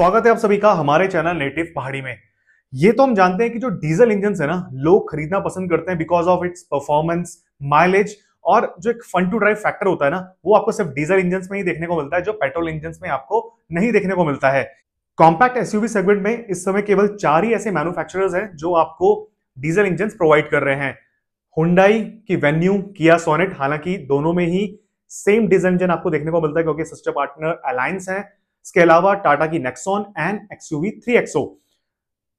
स्वागत है आप सभी का हमारे चैनल नेटिव पहाड़ी में ये तो हम जानते हैं कि जो डीजल इंजन है ना लोग खरीदना पसंद करते हैं because of its performance mileage और जो एक फन टू ड्राइव फैक्टर होता है ना वो आपको सिर्फ डीजल इंजन में ही देखने को मिलता है जो पेट्रोल इंजन में आपको नहीं देखने को मिलता है कॉम्पैक्ट एसयूवी सेगमेंट में इस समय केवल चार ही ऐसे मैन्युफैक्चरर्स हैं जो आपको डीजल इंजन प्रोवाइड कर रहे हैं हुंडाई की वेन्यू किया सोनेट हालांकि दोनों में ही सेम डीजल इंजन आपको देखने को मिलता है क्योंकि सिस्टर पार्टनर अलायंस है इसके अलावा टाटा की Nexon and XUV three XO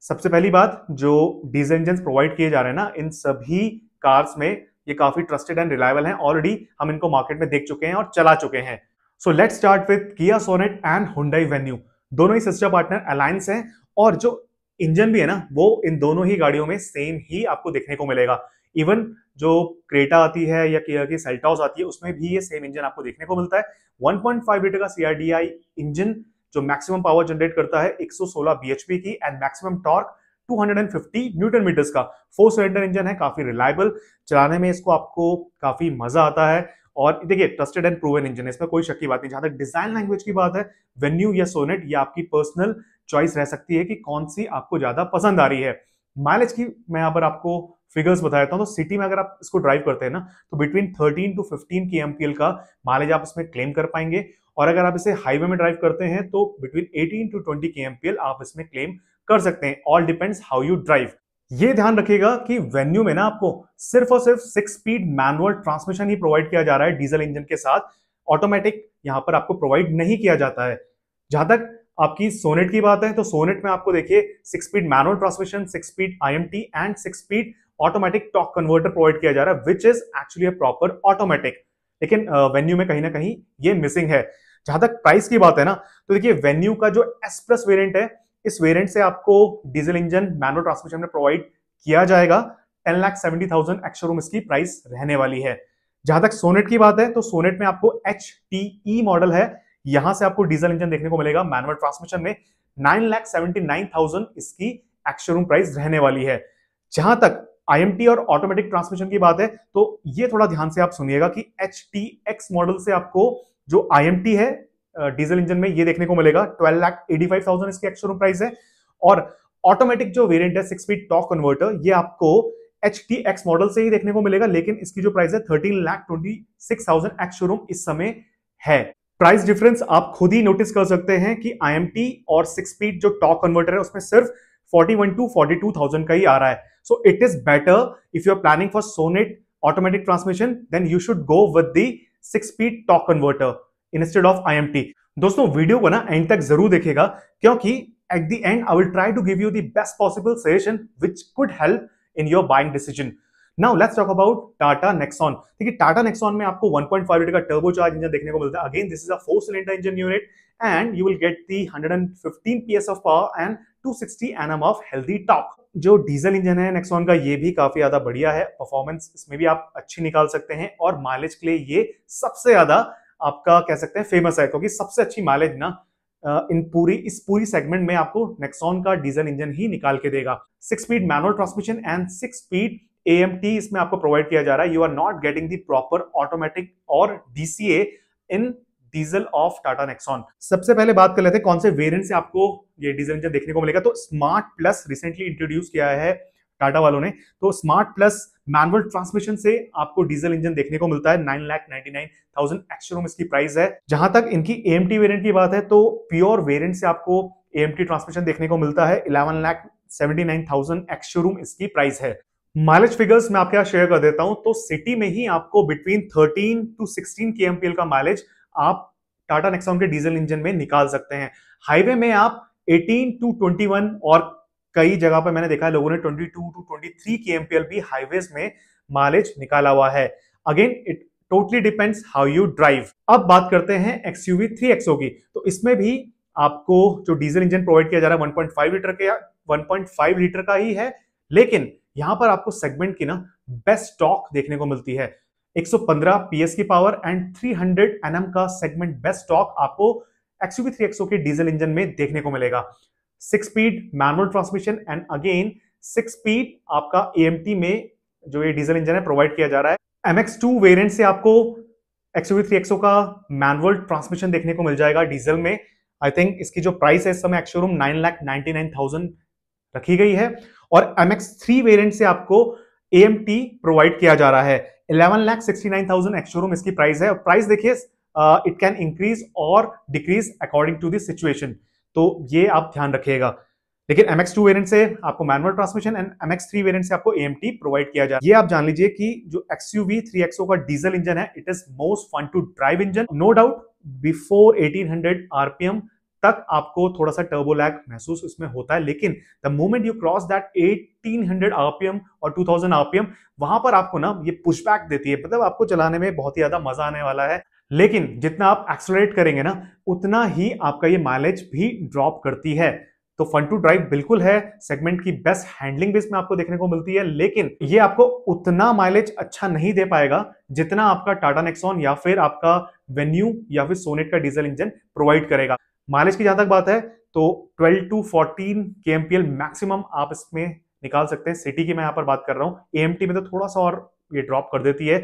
सबसे पहली बात जो डीजल इंजन प्रोवाइड किए जा रहे हैं ना इन सभी कार्स में ये काफी ट्रस्टेड एंड रिलायबल हैं ऑलरेडी हम इनको मार्केट में देख चुके हैं और चला चुके हैं so let's start with Kia Sonet and Hyundai Venue दोनों ही सिस्टर पार्टनर अलायंस हैं और जो इंजन भी है ना वो इन दोनों ही गाड़ियों में सेम ही आपको देखने को मिलेगा इवन जो क्रेटा आती है या किया की सेल्टॉस आती है उसमें भी ये सेम इंजन आपको देखने को मिलता है 1.5 लीटर का सीआरडीआई इंजन जो मैक्सिमम पावर जनरेट करता है 116 बीएचपी की and maximum torque 250 newton metres का फोर सिलेंडर इंजन है काफी रिलायबल चलाने में इसको आपको काफी मजा आता है और देखिए ट्रस्टेड एंड प्रूवन इंजन है इसमें कोई शक की बात नहीं जहां तक डिजाइन लैंग्वेज की बात है वेन्यू या सोनेट ये आपकी पर्सनल चॉइस रह सकती है कि कौन सी आपको ज्यादा पसंद आ रही है माइलेज की मैं यहाँ पर आपको फिगर्स बता देता हूँ तो सिटी में अगर आप इसको ड्राइव करते हैं ना तो बिटवीन 13 टू 15 के एम का माइलेज आप इसमें क्लेम कर पाएंगे और अगर आप इसे हाईवे में ड्राइव करते हैं तो बिटवीन 18 टू 20 के एम आप इसमें क्लेम कर सकते हैं all depends how you drive ये ध्यान रखिएगा कि वेन्यू में ना आपको सिर्फ और सिर्फ सिक्स स्पीड मैनुअल ट्रांसमिशन ही प्रोवाइड किया जा रहा है डीजल इंजन के साथ ऑटोमेटिक यहाँ पर आपको प्रोवाइड नहीं किया जाता है जहां तक आपकी सोनेट की बात है तो सोनेट में आपको देखिए six speed manual transmission six speed iMT and six speed automatic torque converter provide किया जा रहा है which is actually a proper automatic लेकिन वेन्यू में कहीं ना कहीं ये मिसिंग है जहां तक प्राइस की बात है ना तो देखिए वेन्यू का जो एस प्लस वेरियंट है इस वेरियंट से आपको डीजल इंजन मैनुअल ट्रांसमिशन में प्रोवाइड किया जाएगा ten lakh seventy thousand ex showroom इसकी प्राइस रहने वाली है जहां तक सोनेट की बात है तो सोनेट में आपको एच टी ई मॉडल है यहां से आपको डीजल इंजन देखने को मिलेगा मैनुअल ट्रांसमिशन में nine lakh seventy nine thousand इसकी एक्सोरूम प्राइस रहने वाली है जहां तक आईएमटी और ऑटोमेटिक ट्रांसमिशन की बात है तो ये थोड़ा ध्यान से आप सुनिएगा कि एच मॉडल से आपको जो आईएमटी है डीजल इंजन में ये देखने को मिलेगा twelve lakh eighty five thousand इसकी एक्सोरूम प्राइस है और ऑटोमेटिक जो वेरिएंट है सिक्स स्पीड टॉक कन्वर्टर ये आपको एच मॉडल से ही देखने को मिलेगा लेकिन इसकी जो प्राइस है thirteen lakh twenty six thousand ex showroom इस समय है प्राइस डिफरेंस आप खुद ही नोटिस कर सकते हैं कि आई और सिक्स स्पीड जो टॉक कन्वर्टर है उसमें सिर्फ forty one to forty two thousand का ही आ रहा है so it is better if you are planning for Sonet automatic transmission then you should go with the six speed torque converter instead of I M T दोस्तों video को ना end तक जरूर देखेगा क्योंकि at the end I will try to give you the best possible suggestion which could help in your buying decision now let's talk about tata nexon देखिए tata nexon में आपको 1.5 पॉइंट लीटर का turbo charge engine देखने को मिलता है again this is a four cylinder engine unit and you will get the hundred and fifteen P S of power and 260 N M of healthy torque जो diesel engine है Nexon का ये भी काफी ज्यादा बढ़िया है परफॉर्मेंस इसमें भी आप अच्छी निकाल सकते हैं और माइलेज के लिए ये सबसे ज्यादा आपका कह सकते हैं फेमस है क्योंकि सबसे अच्छी माइलेज ना इन पूरी इस पूरी सेगमेंट में आपको नेक्सॉन का डीजल इंजन ही निकाल के देगा six speed manual transmission and six speed A इसमें आपको प्रोवाइड किया जा रहा है you are not getting the proper automatic और DCA in diesel of Tata Nexon सबसे पहले बात कर लेते हैं कौन से वेरियंट से आपको ये डीजल इंजन देखने को मिलेगा तो स्मार्ट प्लस रिसेंटली इंट्रोड्यूस किया है टाटा वालों ने तो स्मार्ट प्लस मैनुअल ट्रांसमिशन से आपको डीजल इंजन देखने को मिलता है nine lakh ninety nine thousand ex showroom इसकी प्राइस है जहां तक इनकी एम टी की बात है तो प्योर वेरियंट से आपको एम ट्रांसमिशन देखने को मिलता है eleven lakh seventy nine thousand ex showroom इसकी प्राइस है माइलेज फिगर्स मैं आपके यहाँ शेयर कर देता हूं तो सिटी में ही आपको बिटवीन 13 टू 16 के का माइलेज आप टाटा नेक्सॉन के डीजल इंजन में निकाल सकते हैं हाईवे में आप 18 टू 21 और कई जगह पर मैंने देखा है लोगों ने 22 टू 23 के एमपीएल भी हाईवेज में माइलेज निकाला हुआ है again it totally depends how you drive अब बात करते हैं एक्सयूवी थ्री एक्सो की तो इसमें भी आपको जो डीजल इंजन प्रोवाइड किया जा रहा है 1.5 लीटर के 1.5 लीटर का ही है लेकिन यहां पर आपको सेगमेंट की ना बेस्ट स्टॉक देखने को मिलती है 115 पीएस की पावर एंड 300 एनएम का सेगमेंट बेस्ट स्टॉक आपको एक्सयूवी 3XO के डीजल इंजन में देखने को मिलेगा six speed manual transmission and again six speed आपका ए में जो ये डीजल इंजन है प्रोवाइड किया जा रहा है एमएक्स टू वेरियंट से आपको एक्सयूवी 3XO का मैनुअल ट्रांसमिशन देखने को मिल जाएगा डीजल में आई थिंक इसकी जो प्राइस है इस समय ex showroom nine lakh ninety nine thousand रखी गई है और एम एक्स थ्री वेरियंट से आपको ए एम टी प्रोवाइड किया जा रहा है eleven lakh sixty nine thousand ex showroom इसकी प्राइस है प्राइस देखिए इट कैन इंक्रीज और decrease according to this situation तो ये आप ध्यान रखिएगा लेकिन MX2 वेरिएंट से आपको manual transmission and MX3 variant से आपको AMT प्रोवाइड किया जाए ये आप जान लीजिए कि जो XUV 3XO का डीजल इंजन है it is most fun to drive engine no doubt before 1800 RPM तक आपको थोड़ा सा टर्बो लैग महसूस उसमें होता है लेकिन the moment you cross that 1800 RPM और 2000 आरपीएम वहां पर आपको ना ये पुशबैक देती है मतलब आपको चलाने में बहुत ही ज्यादा मजा आने वाला है लेकिन जितना आप एक्सलरेट करेंगे ना उतना ही आपका ये माइलेज भी ड्रॉप करती है तो फन टू ड्राइव बिल्कुल है सेगमेंट की बेस्ट हैंडलिंग भी इसमें आपको देखने को मिलती है लेकिन ये आपको उतना माइलेज अच्छा नहीं दे पाएगा जितना आपका टाटा नेक्सॉन या फिर आपका वेन्यू या फिर सोनेट का डीजल इंजन प्रोवाइड करेगा माइलेज की जहां तक बात है तो 12 टू 14 के मैक्सिमम आप इसमें निकाल सकते हैं सिटी की मैं यहां पर बात कर रहा हूं ए में तो थोड़ा सा और ये ड्रॉप कर देती है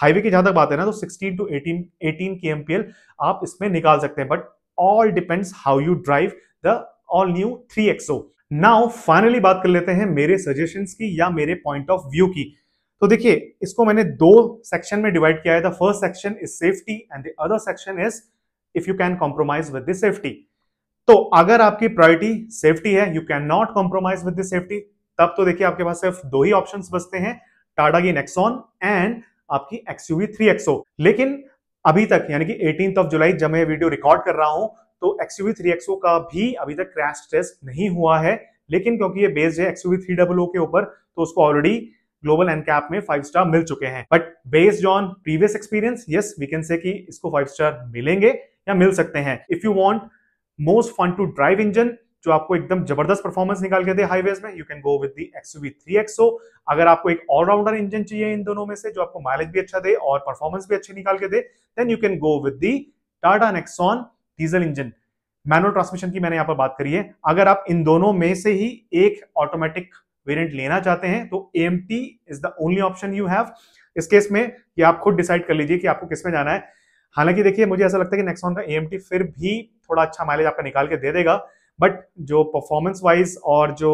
हाईवे की जहां तक बात है ना तो 16 टू 18 18 के आप इसमें निकाल सकते हैं but all depends how you drive the all new three XO now finally बात कर लेते हैं मेरे सजेशन की या मेरे पॉइंट ऑफ व्यू की तो देखिए इसको मैंने दो सेक्शन में डिवाइड किया है the first section is safety and the other section is if you can compromise with the safety तो अगर आपकी प्रायोरिटी सेफ्टी है you can not compromise with the safety तब तो देखिए आपके पास सिर्फ दो ही ऑप्शन बचते हैं टाटा की नेक्सॉन एंड आपकी एक्सयूवी थ्री एक्सो लेकिन अभी तक यानी कि एटीन ऑफ जुलाई जब मैं वीडियो रिकॉर्ड कर रहा हूं तो एक्सयूवी थ्री एक्सो का भी अभी तक क्रैश टेस्ट नहीं हुआ है लेकिन क्योंकि ये बेस्ड है एक्सयूवी थ्री डब्ल्यू के ऊपर तो उसको ऑलरेडी ग्लोबल एन कैप में फाइव स्टार मिल चुके हैं but based on previous experience yes we can say कि इसको फाइव स्टार मिलेंगे या मिल सकते हैं if you want most fun to drive engine जो आपको एकदम जबरदस्त परफॉर्मेंस निकाल के दे हाईवेज में you can go with the XUV three XO अगर आपको एक ऑलराउंडर इंजन चाहिए इन दोनों में से जो आपको माइलेज भी अच्छा दे और परफॉर्मेंस भी अच्छी निकाल के दे then you can go with the Tata Nexon diesel engine manual transmission की मैंने यहां पर बात करी है अगर आप इन दोनों में से ही एक ऑटोमेटिक वेरिएंट लेना चाहते हैं तो a is the only option you have इस केस में कि आप खुद डिसाइड कर लीजिए कि आपको किस में जाना है हालांकि देखिए मुझे ऐसा लगता है कि नेक्सॉन का ए फिर भी थोड़ा अच्छा माइलेज आपका निकाल के दे देगा बट जो परफॉर्मेंस वाइज और जो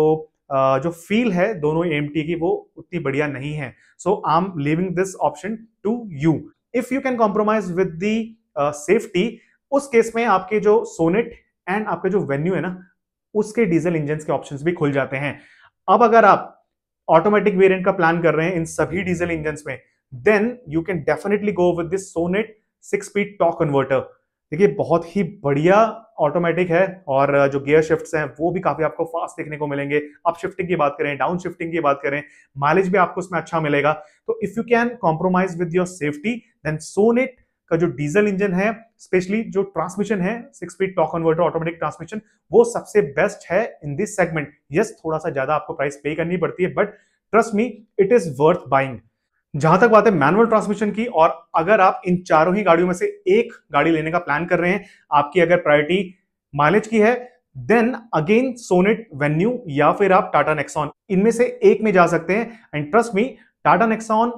जो फील है दोनों ए की वो उतनी बढ़िया नहीं है so I am leaving this option to you if you can compromise with the safety उस केस में आपके जो सोनेट एंड आपके जो वेन्यू है ना उसके डीजल इंजन के ऑप्शन भी खुल जाते हैं अब अगर आप ऑटोमेटिक वेरियंट का प्लान कर रहे हैं इन सभी डीजल इंजन में then you can definitely go with this Sonet six speed torque converter देखिए बहुत ही बढ़िया ऑटोमेटिक है और जो गियर शिफ्ट्स हैं वो भी काफी आपको फास्ट देखने को मिलेंगे अप शिफ्टिंग की बात करें डाउन शिफ्टिंग की बात करें माइलेज भी आपको उसमें अच्छा मिलेगा तो if you can compromise with your safety then Sonet का जो डीजल इंजन है स्पेशली जो ट्रांसमिशन है six speed torque converter automatic transmission वो सबसे बेस्ट है इन दिस सेगमेंट यस थोड़ा सा ज्यादा आपको प्राइस पे करनी पड़ती है but trust me it is worth buying जहां तक बात है मैनुअल ट्रांसमिशन की और अगर आप इन चारों ही गाड़ियों में से एक गाड़ी लेने का प्लान कर रहे हैं आपकी अगर प्रायोरिटी माइलेज की है देन अगेन सोनेट वेन्यू या फिर आप टाटा नेक्सॉन इनमें से एक में जा सकते हैं and trust me Tata Nexon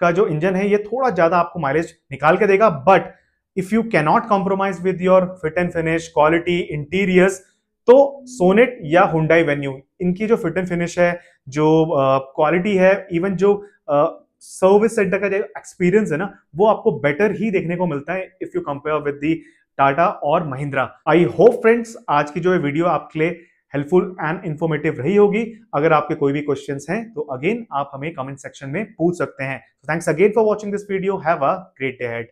का जो इंजन है ये थोड़ा ज़्यादा आपको माइलेज निकाल के देगा but if you cannot compromise with your fit and finish quality interiors तो सोनेट या हुडाई वेन्यू इनकी जो फिट एंड फिनिश है जो क्वालिटी uh, है इवन जो सर्विस uh, सेंटर का जो एक्सपीरियंस है ना वो आपको बेटर ही देखने को मिलता है if you compare with the Tata और महिंद्रा आई होप फ्रेंड्स आज की जो ये वीडियो आपके लिए हेल्पफुल एंड इन्फॉर्मेटिव रही होगी अगर आपके कोई भी क्वेश्चन हैं तो अगेन आप हमें कमेंट सेक्शन में पूछ सकते हैं thanks again for watching this video have a great day head